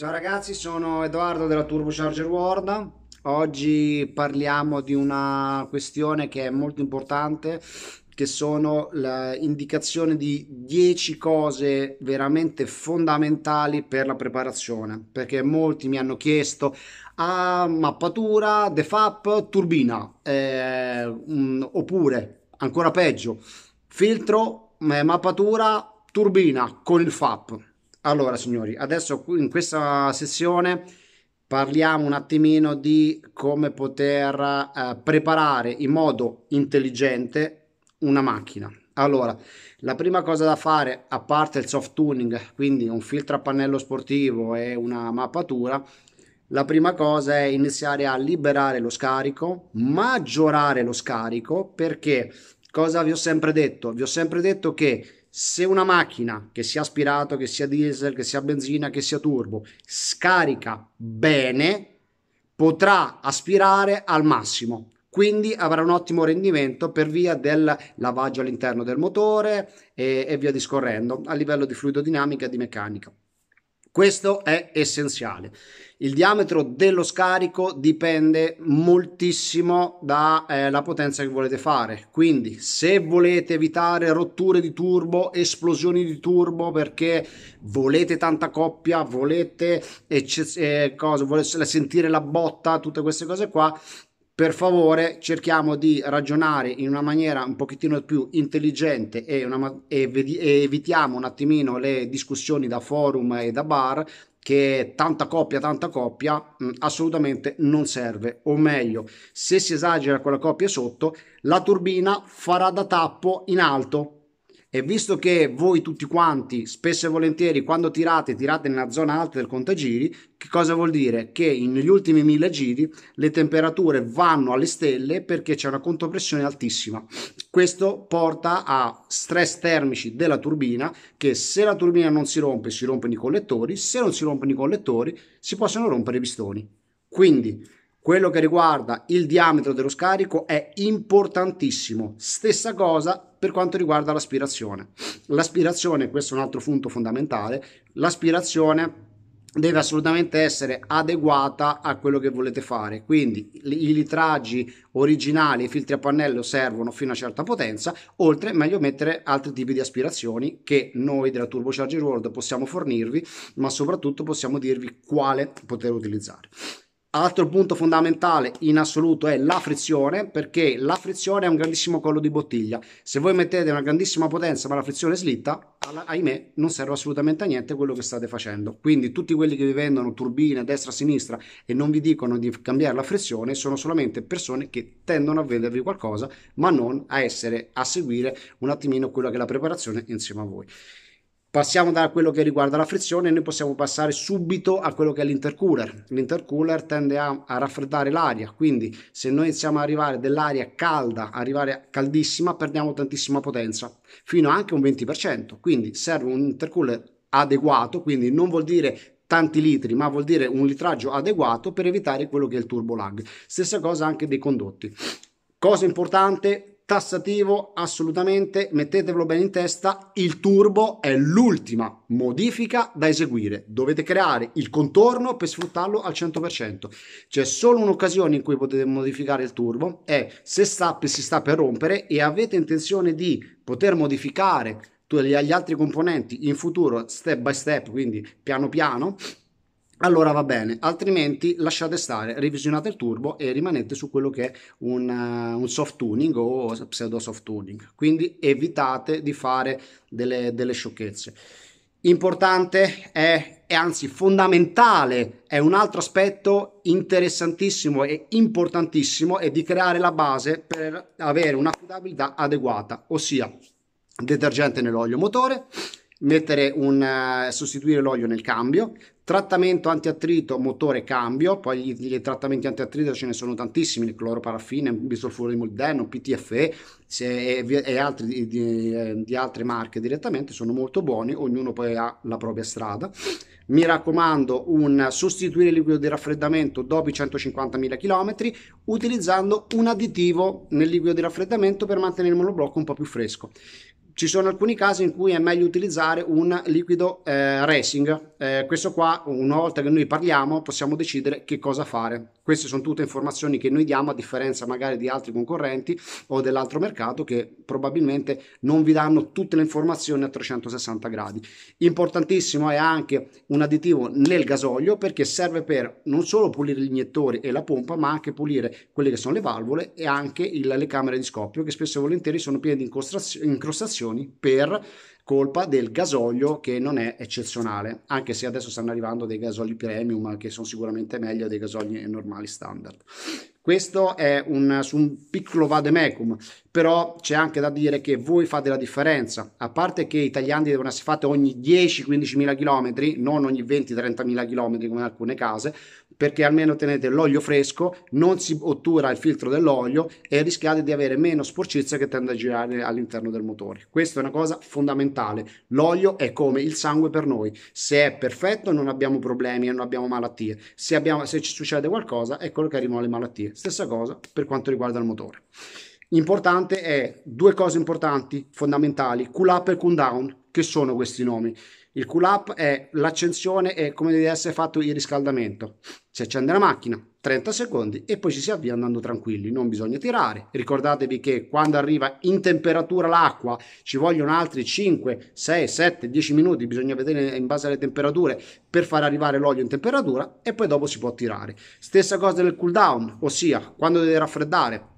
Ciao ragazzi, sono Edoardo della Turbo Charger World. Oggi parliamo di una questione che è molto importante, che sono l'indicazione di 10 cose veramente fondamentali per la preparazione, perché molti mi hanno chiesto a ah, mappatura, defap, turbina, eh, mh, mm, oppure ancora peggio, filtro, eh, mappatura, turbina con il FAP allora, signori, adesso in questa sessione parliamo un attimino di come poter eh, preparare in modo intelligente una macchina. Allora, la prima cosa da fare, a parte il soft tuning, quindi un filtro a pannello sportivo e una mappatura, la prima cosa è iniziare a liberare lo scarico, maggiorare lo scarico, perché cosa vi ho sempre detto? Vi ho sempre detto che se una macchina, che sia aspirato, che sia diesel, che sia benzina, che sia turbo, scarica bene, potrà aspirare al massimo. Quindi avrà un ottimo rendimento per via del lavaggio all'interno del motore e, e via discorrendo a livello di fluidodinamica e di meccanica. Questo è essenziale. Il diametro dello scarico dipende moltissimo dalla eh, potenza che volete fare, quindi se volete evitare rotture di turbo, esplosioni di turbo perché volete tanta coppia, volete, eh, cosa, volete sentire la botta, tutte queste cose qua, per favore cerchiamo di ragionare in una maniera un pochettino più intelligente e, una, e, e evitiamo un attimino le discussioni da forum e da bar che tanta coppia, tanta coppia mh, mm, assolutamente non serve. O meglio, se si esagera con la coppia sotto, la turbina farà da tappo in alto e visto che voi tutti quanti, spesso e volentieri, quando tirate, tirate nella zona alta del contagiri, che cosa vuol dire? Che negli ultimi mille giri le temperature vanno alle stelle perché c'è una contropressione altissima. Questo porta a stress termici della turbina che se la turbina non si rompe, si rompono i collettori, se non si rompono i collettori, si possono rompere i pistoni. Quindi quello che riguarda il diametro dello scarico è importantissimo. Stessa cosa per quanto riguarda l'aspirazione. L'aspirazione, questo è un altro punto fondamentale, l'aspirazione deve assolutamente essere adeguata a quello che volete fare quindi i litraggi originali i filtri a pannello servono fino a certa potenza oltre meglio mettere altri tipi di aspirazioni che noi della turbocharger world possiamo fornirvi ma soprattutto possiamo dirvi quale poter utilizzare Altro punto fondamentale in assoluto è la frizione, perché la frizione è un grandissimo collo di bottiglia. Se voi mettete una grandissima potenza ma la frizione slitta, ahimè non serve assolutamente a niente quello che state facendo. Quindi tutti quelli che vi vendono turbine destra e sinistra e non vi dicono di cambiare la frizione sono solamente persone che tendono a vendervi qualcosa, ma non a essere a seguire un attimino quella che è la preparazione insieme a voi. Passiamo da quello che riguarda la frizione e noi possiamo passare subito a quello che è l'intercooler. L'intercooler tende a, a, raffreddare l'aria, quindi se noi iniziamo ad arrivare dell'aria calda, arrivare caldissima, perdiamo tantissima potenza, fino anche un 20%. Quindi serve un intercooler adeguato, quindi non vuol dire tanti litri, ma vuol dire un litraggio adeguato per evitare quello che è il turbo lag. Stessa cosa anche dei condotti. Cosa importante, tassativo assolutamente, mettetevelo bene in testa, il turbo è l'ultima modifica da eseguire, dovete creare il contorno per sfruttarlo al 100%, c'è solo un'occasione in cui potete modificare il turbo, è se sta, si sta per rompere e avete intenzione di poter modificare gli altri componenti in futuro step by step, quindi piano piano, allora va bene, altrimenti lasciate stare, revisionate il turbo e rimanete su quello che è un, uh, un soft tuning o pseudo soft tuning, quindi evitate di fare delle, delle sciocchezze. Importante è, è, anzi fondamentale, è un altro aspetto interessantissimo e importantissimo, è di creare la base per avere un'affidabilità adeguata, ossia detergente nell'olio motore, mettere un uh, sostituire l'olio nel cambio trattamento antiattrito motore cambio poi gli, gli trattamenti antiattrito ce ne sono tantissimi il cloroparafine bisulfuro di molibdeno PTFE se, e, e, altri di, di, eh, di, altre marche direttamente sono molto buoni ognuno poi ha la propria strada mi raccomando un sostituire il liquido di raffreddamento dopo i 150.000 km utilizzando un additivo nel liquido di raffreddamento per mantenere il monoblocco un po' più fresco ci sono alcuni casi in cui è meglio utilizzare un liquido eh, racing. Eh, questo qua, una volta che noi parliamo, possiamo decidere che cosa fare. Queste sono tutte informazioni che noi diamo, a differenza magari di altri concorrenti o dell'altro mercato, che probabilmente non vi danno tutte le informazioni a 360 gradi. Importantissimo è anche un additivo nel gasolio perché serve per non solo pulire gli iniettori e la pompa, ma anche pulire quelle che sono le valvole e anche il, le camere di scoppio, che spesso e volentieri sono piene di incrostazioni emissioni per colpa del gasolio che non è eccezionale, anche se adesso stanno arrivando dei gasoli premium che sono sicuramente meglio dei gasoli normali standard. Questo è un, un piccolo vademecum, però c'è anche da dire che voi fate la differenza, a parte che i tagliandi devono essere fatti ogni 10-15 mila chilometri, non ogni 20-30 mila chilometri come in alcune case, perché almeno tenete l'olio fresco, non si ottura il filtro dell'olio e rischiate di avere meno sporcizia che tende a girare all'interno del motore. Questa è una cosa fondamentale. L'olio è come il sangue per noi. Se è perfetto non abbiamo problemi e non abbiamo malattie. Se, abbiamo, se ci succede qualcosa, è quello che arrivano le malattie. Stessa cosa per quanto riguarda il motore importante è due cose importanti, fondamentali, cool up e cool down, che sono questi nomi. Il cool up è l'accensione e come deve essere fatto il riscaldamento. Si accende la macchina, 30 secondi e poi ci si avvia andando tranquilli, non bisogna tirare. Ricordatevi che quando arriva in temperatura l'acqua ci vogliono altri 5, 6, 7, 10 minuti, bisogna vedere in base alle temperature per far arrivare l'olio in temperatura e poi dopo si può tirare. Stessa cosa nel cool down, ossia quando deve raffreddare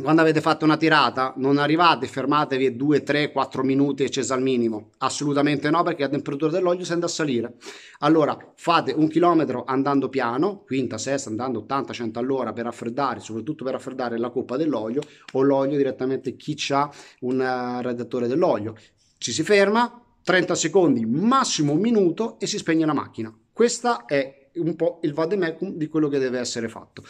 quando avete fatto una tirata non arrivate, fermatevi 2, 3, 4 minuti e al minimo, assolutamente no perché la temperatura dell'olio tende a salire. Allora fate un chilometro andando piano, quinta, sesta, andando 80-100 all'ora per raffreddare, soprattutto per raffreddare la coppa dell'olio o l'olio direttamente chi ha un eh, radiatore dell'olio. Ci si ferma, 30 secondi, massimo un minuto e si spegne la macchina. Questo è un po' il vademecum di quello che deve essere fatto.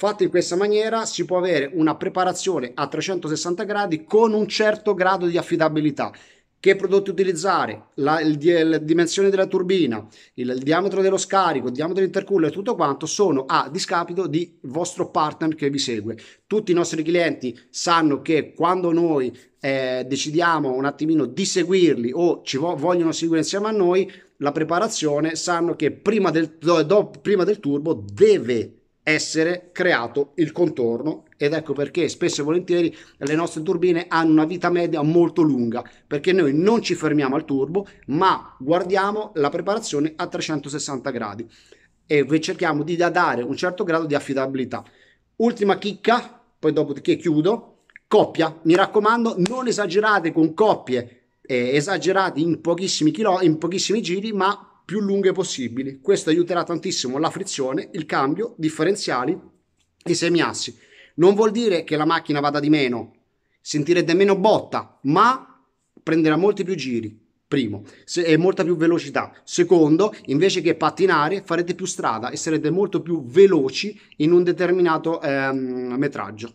Fatto in questa maniera si può avere una preparazione a 360 gradi con un certo grado di affidabilità. Che prodotti utilizzare, la, il, la dimensione della turbina, il, il, diametro dello scarico, il diametro dell'intercooler, tutto quanto sono a discapito di vostro partner che vi segue. Tutti i nostri clienti sanno che quando noi eh, decidiamo un attimino di seguirli o ci vo- vogliono seguire insieme a noi, la preparazione sanno che prima del, do, prima del turbo deve essere creato il contorno ed ecco perché spesso e volentieri le nostre turbine hanno una vita media molto lunga perché noi non ci fermiamo al turbo ma guardiamo la preparazione a 360 gradi e cerchiamo di dare un certo grado di affidabilità ultima chicca poi dopo che chiudo coppia mi raccomando non esagerate con coppie eh, esagerate in pochissimi, chilo, in pochissimi giri ma più lunghe possibili. Questo aiuterà tantissimo la frizione, il cambio, differenziali, i semiassi. Non vuol dire che la macchina vada di meno, sentirete meno botta, ma prenderà molti più giri. Primo, se e molta più velocità. Secondo, invece che pattinare, farete più strada e sarete molto più veloci in un determinato ehm, metraggio.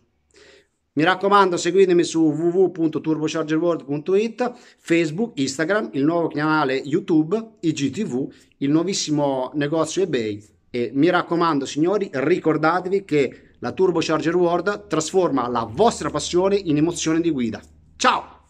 Mi raccomando, seguitemi su www.turbochargerworld.it, Facebook, Instagram, il nuovo canale YouTube, IGTV, il nuovissimo negozio eBay. E mi raccomando, signori, ricordatevi che la Turbocharger World trasforma la vostra passione in emozione di guida. Ciao!